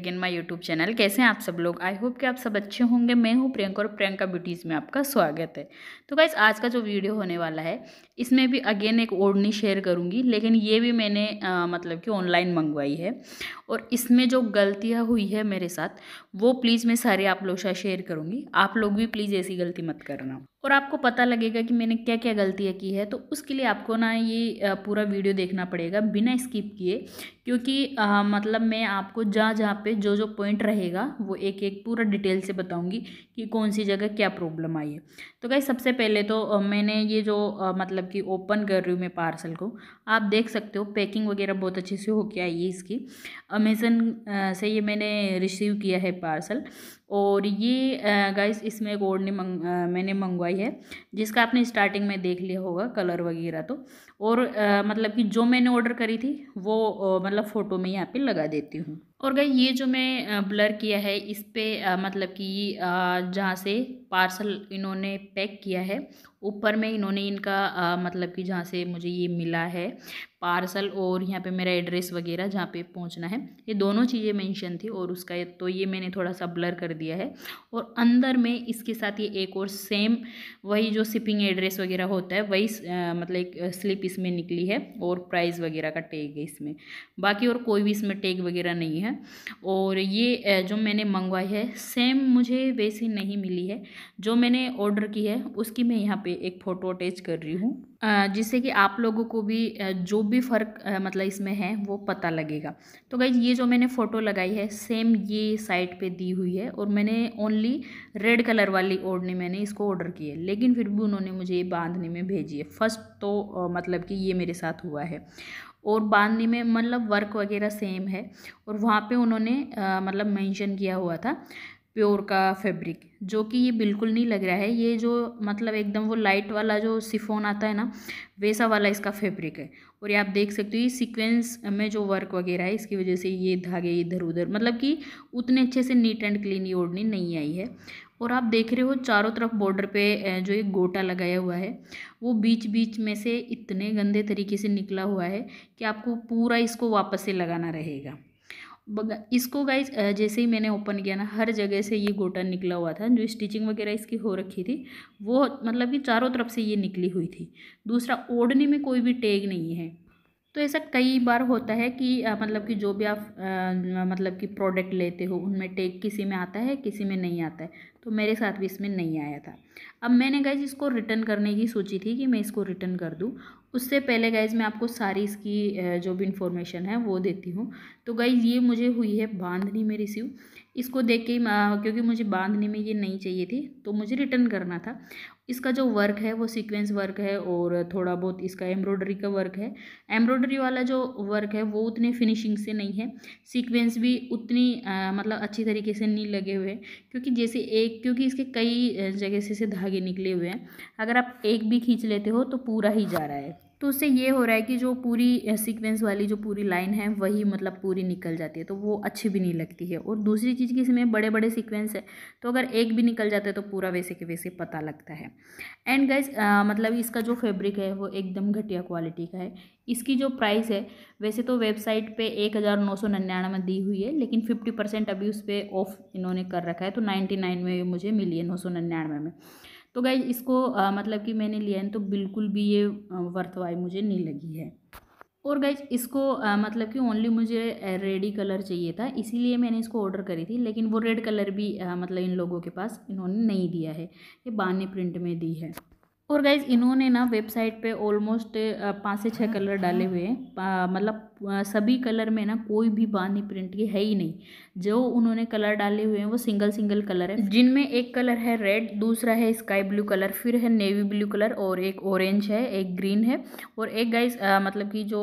again. My YouTube channel कैसे हैं आप सब लोग आई होप कि आप सब अच्छे होंगे मैं हूँ प्रियंका और प्रियंका ब्यूटीज़ में आपका स्वागत है तो गाइज आज का जो वीडियो होने वाला है इसमें भी अगेन एक ओढ़नी शेयर करूँगी लेकिन ये भी मैंने आ, मतलब कि ऑनलाइन मंगवाई है और इसमें जो गलतियाँ हुई है मेरे साथ वो प्लीज़ मैं सारे आप लोग शायद शेयर करूँगी आप लोग भी प्लीज़ ऐसी गलती मत करना और आपको पता लगेगा कि मैंने क्या क्या गलतियाँ की है तो उसके लिए आपको ना ये पूरा वीडियो देखना पड़ेगा बिना स्किप किए क्योंकि आ, मतलब मैं आपको जहाँ जहाँ पे जो जो पॉइंट रहेगा वो एक एक पूरा डिटेल से बताऊंगी कि कौन सी जगह क्या प्रॉब्लम आई है तो गई सबसे पहले तो मैंने ये जो मतलब कि ओपन कर रही हूँ मैं पार्सल को आप देख सकते हो पैकिंग वगैरह बहुत अच्छे से होके आई है इसकी अमेज़न से ये मैंने रिसीव किया है पार्सल और ये गाइस इसमें एक ओढ़नी मंग, मैंने मंगवाई है जिसका आपने स्टार्टिंग में देख लिया होगा कलर वगैरह तो और आ, मतलब कि जो मैंने ऑर्डर करी थी वो मतलब फ़ोटो में यहाँ पे लगा देती हूँ और गई ये जो मैं ब्लर किया है इस पर मतलब कि जहाँ से पार्सल इन्होंने पैक किया है ऊपर में इन्होंने इनका आ, मतलब कि जहाँ से मुझे ये मिला है पार्सल और यहाँ पे मेरा एड्रेस वगैरह जहाँ पे पहुँचना है ये दोनों चीज़ें मेंशन थी और उसका ये, तो ये मैंने थोड़ा सा ब्लर कर दिया है और अंदर में इसके साथ ये एक और सेम वही जो शिपिंग एड्रेस वगैरह होता है वही आ, मतलब एक स्लिप इसमें निकली है और प्राइस वगैरह का टैग है इसमें बाकी और कोई भी इसमें टैग वगैरह नहीं है और ये जो मैंने मंगवाई है सेम मुझे वैसी नहीं मिली है जो मैंने ऑर्डर की है उसकी मैं यहाँ पे एक फ़ोटो अटैच कर रही हूँ जिससे कि आप लोगों को भी जो भी फ़र्क मतलब इसमें है वो पता लगेगा तो गाइज ये जो मैंने फ़ोटो लगाई है सेम ये साइट पे दी हुई है और मैंने ओनली रेड कलर वाली ओढ़ने मैंने इसको ऑर्डर की है लेकिन फिर भी उन्होंने मुझे ये बांधने में भेजी है फर्स्ट तो मतलब कि ये मेरे साथ हुआ है और बांधने में मतलब वर्क वगैरह सेम है और वहाँ पे उन्होंने आ, मतलब मेंशन किया हुआ था प्योर का फैब्रिक जो कि ये बिल्कुल नहीं लग रहा है ये जो मतलब एकदम वो लाइट वाला जो सिफोन आता है ना वैसा वाला इसका फैब्रिक है और ये आप देख सकते हो ये सीक्वेंस में जो वर्क वगैरह है इसकी वजह से ये धागे इधर उधर मतलब कि उतने अच्छे से नीट एंड क्लीन ये ओढ़नी नहीं आई है और आप देख रहे हो चारों तरफ बॉर्डर पे जो एक गोटा लगाया हुआ है वो बीच बीच में से इतने गंदे तरीके से निकला हुआ है कि आपको पूरा इसको वापस से लगाना रहेगा इसको गाइज जैसे ही मैंने ओपन किया ना हर जगह से ये गोटा निकला हुआ था जो स्टिचिंग वगैरह इसकी हो रखी थी वो मतलब कि चारों तरफ से ये निकली हुई थी दूसरा ओढ़ने में कोई भी टैग नहीं है तो ऐसा कई बार होता है कि आ, मतलब कि जो भी आप आ, मतलब कि प्रोडक्ट लेते हो उनमें टेक किसी में आता है किसी में नहीं आता है तो मेरे साथ भी इसमें नहीं आया था अब मैंने गाइज इसको रिटर्न करने की सोची थी कि मैं इसको रिटर्न कर दूँ उससे पहले गाइज मैं आपको सारी इसकी जो भी इन्फॉर्मेशन है वो देती हूँ तो गाइज ये मुझे हुई है बांधनी में रिसीव इसको देख के क्योंकि मुझे बांधने में ये नहीं चाहिए थी तो मुझे रिटर्न करना था इसका जो वर्क है वो सीक्वेंस वर्क है और थोड़ा बहुत इसका एम्ब्रॉयडरी का वर्क है एम्ब्रॉयडरी वाला जो वर्क है वो उतने फिनिशिंग से नहीं है सीक्वेंस भी उतनी आ, मतलब अच्छी तरीके से नहीं लगे हुए क्योंकि जैसे एक क्योंकि इसके कई जगह से धागे निकले हुए हैं अगर आप एक भी खींच लेते हो तो पूरा ही जा रहा है तो उससे ये हो रहा है कि जो पूरी सीक्वेंस वाली जो पूरी लाइन है वही मतलब पूरी निकल जाती है तो वो अच्छी भी नहीं लगती है और दूसरी चीज़ की इसमें बड़े बड़े सीक्वेंस है तो अगर एक भी निकल जाता है तो पूरा वैसे के वैसे पता लगता है एंड गाइज मतलब इसका जो फैब्रिक है वो एकदम घटिया क्वालिटी का है इसकी जो प्राइस है वैसे तो वेबसाइट पे एक हज़ार नौ सौ निन्यानवे में दी हुई है लेकिन फिफ्टी परसेंट अभी उस पर ऑफ इन्होंने कर रखा है तो नाइन्टी नाइन में मुझे मिली है नौ सौ निन्यानवे में तो गाइज इसको आ, मतलब कि मैंने लिया है तो बिल्कुल भी ये वर्थवाई मुझे नहीं लगी है और गाइज इसको आ, मतलब कि ओनली मुझे रेड ही कलर चाहिए था इसीलिए मैंने इसको ऑर्डर करी थी लेकिन वो रेड कलर भी आ, मतलब इन लोगों के पास इन्होंने नहीं दिया है ये बाने प्रिंट में दी है और गाइज इन्होंने ना वेबसाइट पे ऑलमोस्ट पाँच से छः कलर डाले हुए हैं मतलब सभी कलर में ना कोई भी बांधी प्रिंट की है ही नहीं जो उन्होंने कलर डाले हुए हैं वो सिंगल सिंगल कलर है जिनमें एक कलर है रेड दूसरा है स्काई ब्लू कलर फिर है नेवी ब्लू कलर और एक ऑरेंज है एक ग्रीन है और एक गाइज मतलब कि जो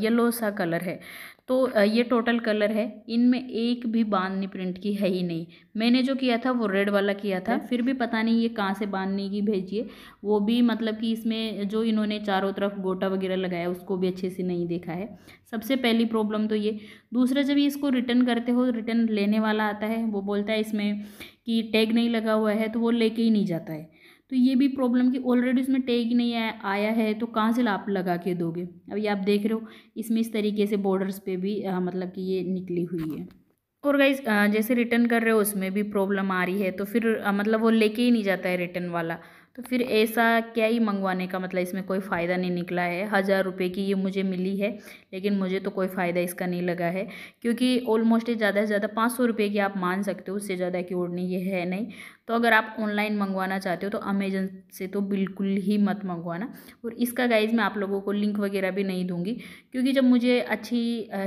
येलो सा कलर है तो ये टोटल कलर है इनमें एक भी बांधनी प्रिंट की है ही नहीं मैंने जो किया था वो रेड वाला किया था फिर भी पता नहीं ये कहाँ से बांधने की भेजिए वो भी मतलब कि इसमें जो इन्होंने चारों तरफ गोटा वगैरह लगाया उसको भी अच्छे से नहीं देखा है सबसे पहली प्रॉब्लम तो ये दूसरा जब ये इसको रिटर्न करते हो रिटर्न लेने वाला आता है वो बोलता है इसमें कि टैग नहीं लगा हुआ है तो वो लेके ही नहीं जाता है तो ये भी प्रॉब्लम कि ऑलरेडी उसमें टैग नहीं आया आया है तो कहाँ से आप लगा के दोगे अभी आप देख रहे हो इसमें इस तरीके से बॉर्डर्स पे भी आ, मतलब कि ये निकली हुई है और गाइज जैसे रिटर्न कर रहे हो उसमें भी प्रॉब्लम आ रही है तो फिर आ, मतलब वो लेके ही नहीं जाता है रिटर्न वाला तो फिर ऐसा क्या ही मंगवाने का मतलब इसमें कोई फ़ायदा नहीं निकला है हज़ार रुपये की ये मुझे मिली है लेकिन मुझे तो कोई फ़ायदा इसका नहीं लगा है क्योंकि ऑलमोस्ट ज़्यादा से ज़्यादा पाँच सौ रुपये की आप मान सकते हो उससे ज़्यादा की ओढ़नी ये है नहीं तो अगर आप ऑनलाइन मंगवाना चाहते हो तो अमेजन से तो बिल्कुल ही मत मंगवाना और इसका गाइज मैं आप लोगों को लिंक वगैरह भी नहीं दूंगी क्योंकि जब मुझे अच्छी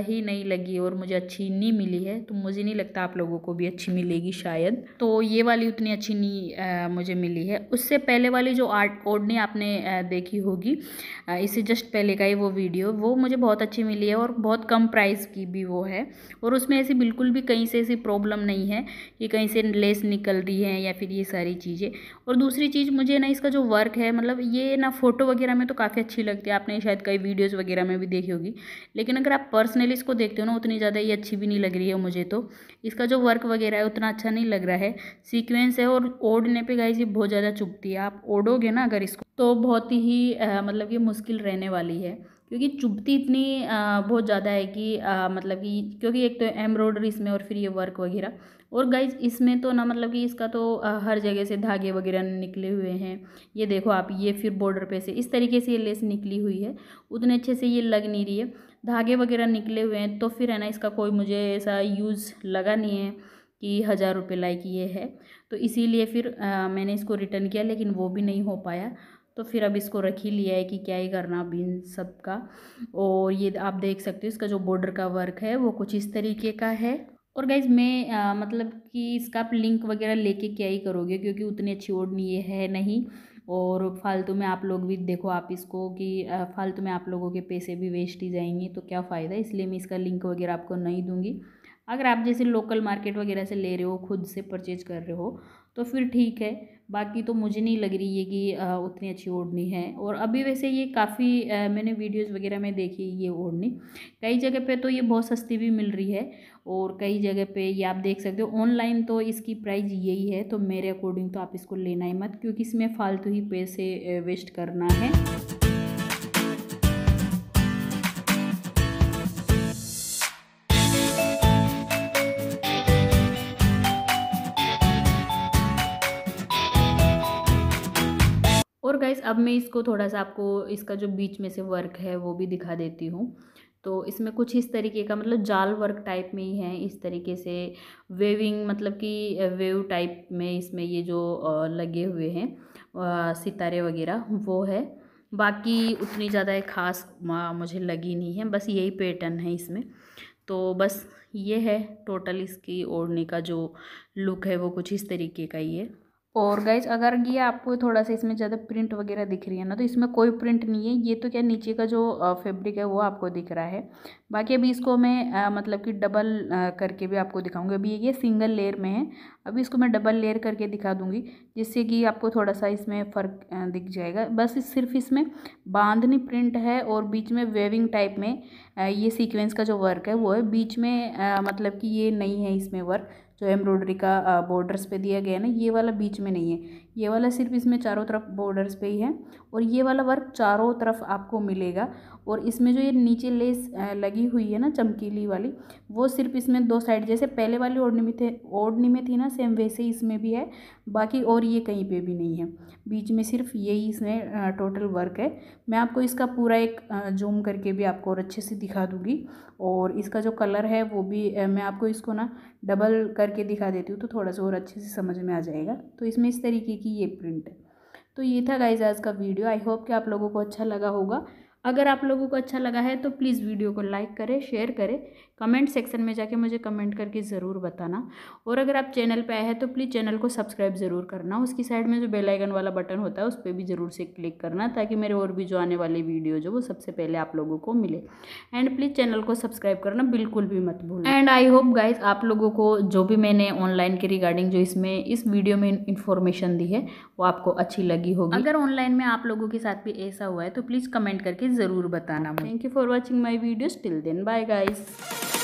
ही नहीं लगी और मुझे अच्छी नहीं मिली है तो मुझे नहीं लगता आप लोगों को भी अच्छी मिलेगी शायद तो ये वाली उतनी अच्छी नहीं मुझे मिली है उससे पहले वाली जो आर्ट ओडनी आपने देखी होगी इससे इसे जस्ट पहले का ही वो वीडियो वो मुझे बहुत अच्छी मिली है और बहुत कम प्राइस की भी वो है और उसमें ऐसी बिल्कुल भी कहीं से ऐसी प्रॉब्लम नहीं है कि कहीं से लेस निकल रही है या फिर ये सारी चीज़ें और दूसरी चीज़ मुझे ना इसका जो वर्क है मतलब ये ना फ़ोटो वगैरह में तो काफ़ी अच्छी लगती है आपने शायद कई वीडियोज़ वगैरह में भी देखी होगी लेकिन अगर आप पर्सनली इसको देखते हो ना उतनी ज़्यादा ये अच्छी भी नहीं लग रही है मुझे तो इसका जो वर्क वगैरह है उतना अच्छा नहीं लग रहा है सीक्वेंस है और ओढ़ने पर गाइज जी बहुत ज़्यादा चुभती है आप ओढ़ोगे ना अगर इसको तो बहुत ही मतलब ये मुश्किल रहने वाली है क्योंकि चुभती इतनी बहुत ज़्यादा है कि मतलब कि क्योंकि एक तो एम्ब्रॉयडरी इसमें और फिर ये वर्क वगैरह और गाइज इसमें तो ना मतलब कि इसका तो हर जगह से धागे वगैरह निकले हुए हैं ये देखो आप ये फिर बॉर्डर पे से इस तरीके से ये लेस निकली हुई है उतने अच्छे से ये लग नहीं रही है धागे वगैरह निकले हुए हैं तो फिर है ना इसका कोई मुझे ऐसा यूज़ लगा नहीं है कि हज़ार रुपये लाइक ये है तो इसीलिए फिर आ, मैंने इसको रिटर्न किया लेकिन वो भी नहीं हो पाया तो फिर अब इसको रख ही लिया है कि क्या ही करना अब इन सब का और ये आप देख सकते हो इसका जो बॉर्डर का वर्क है वो कुछ इस तरीके का है और गाइज़ मैं आ, मतलब कि इसका आप लिंक वगैरह लेके क्या ही करोगे क्योंकि उतनी अच्छी ओढ़नी ये है नहीं और फालतू में आप लोग भी देखो आप इसको कि फालतू में आप लोगों के पैसे भी वेस्ट ही जाएंगे तो क्या फ़ायदा इसलिए मैं इसका लिंक वगैरह आपको नहीं दूँगी अगर आप जैसे लोकल मार्केट वगैरह से ले रहे हो खुद से परचेज कर रहे हो तो फिर ठीक है बाकी तो मुझे नहीं लग रही है कि उतनी अच्छी ओढ़नी है और अभी वैसे ये काफ़ी मैंने वीडियोज़ वगैरह में देखी ये ओढ़नी कई जगह पर तो ये बहुत सस्ती भी मिल रही है और कई जगह पे ये आप देख सकते हो ऑनलाइन तो इसकी प्राइस यही है तो मेरे अकॉर्डिंग तो आप इसको लेना ही मत क्योंकि इसमें फालतू ही पैसे वेस्ट करना है और गाइज अब मैं इसको थोड़ा सा आपको इसका जो बीच में से वर्क है वो भी दिखा देती हूँ तो इसमें कुछ इस तरीके का मतलब जाल वर्क टाइप में ही है इस तरीके से वेविंग मतलब कि वेव टाइप में इसमें ये जो लगे हुए हैं सितारे वगैरह वो है बाकी उतनी ज़्यादा ख़ास मुझे लगी नहीं है बस यही पैटर्न है इसमें तो बस ये है टोटल इसकी ओढ़ने का जो लुक है वो कुछ इस तरीके का ही है और गाइज अगर ये आपको थोड़ा सा इसमें ज़्यादा प्रिंट वगैरह दिख रही है ना तो इसमें कोई प्रिंट नहीं है ये तो क्या नीचे का जो फैब्रिक है वो आपको दिख रहा है बाकी अभी इसको मैं आ, मतलब कि डबल आ, करके भी आपको दिखाऊंगी अभी ये सिंगल लेयर में है अभी इसको मैं डबल लेयर करके दिखा दूँगी जिससे कि आपको थोड़ा सा इसमें फ़र्क दिख जाएगा बस इस सिर्फ इसमें बांधनी प्रिंट है और बीच में वेविंग टाइप में ये सीक्वेंस का जो वर्क है वो है बीच में मतलब कि ये नहीं है इसमें वर्क जो एम्ब्रॉयडरी का बॉर्डर्स पे दिया गया है ना ये वाला बीच में नहीं है ये वाला सिर्फ इसमें चारों तरफ बॉर्डर्स पे ही है और ये वाला वर्क चारों तरफ आपको मिलेगा और इसमें जो ये नीचे लेस लगी हुई है ना चमकीली वाली वो सिर्फ इसमें दो साइड जैसे पहले वाली ओढ़नी में थे ओढ़नी में थी ना सेम वैसे ही इसमें भी है बाकी और ये कहीं पे भी नहीं है बीच में सिर्फ यही इसमें टोटल वर्क है मैं आपको इसका पूरा एक जूम करके भी आपको और अच्छे से दिखा दूँगी और इसका जो कलर है वो भी मैं आपको इसको ना डबल करके दिखा देती हूँ तो थोड़ा सा और अच्छे से समझ में आ जाएगा तो इसमें इस तरीके की ये प्रिंट है तो ये था गाइज आज का वीडियो आई होप कि आप लोगों को अच्छा लगा होगा अगर आप लोगों को अच्छा लगा है तो प्लीज़ वीडियो को लाइक करें शेयर करें कमेंट सेक्शन में जाके मुझे कमेंट करके ज़रूर बताना और अगर आप चैनल पे आए हैं तो प्लीज़ चैनल को सब्सक्राइब ज़रूर करना उसकी साइड में जो बेल आइकन वाला बटन होता है उस पर भी ज़रूर से क्लिक करना ताकि मेरे और भी जो आने वाले वीडियो जो वो सबसे पहले आप लोगों को मिले एंड प्लीज़ चैनल को सब्सक्राइब करना बिल्कुल भी मत भूल एंड आई होप गाइज आप लोगों को जो भी मैंने ऑनलाइन के रिगार्डिंग जो इसमें इस वीडियो में इन्फॉर्मेशन दी है वो आपको अच्छी लगी होगी अगर ऑनलाइन में आप लोगों के साथ भी ऐसा हुआ है तो प्लीज़ कमेंट करके ज़रूर बताना thank you for watching my videos till then bye guys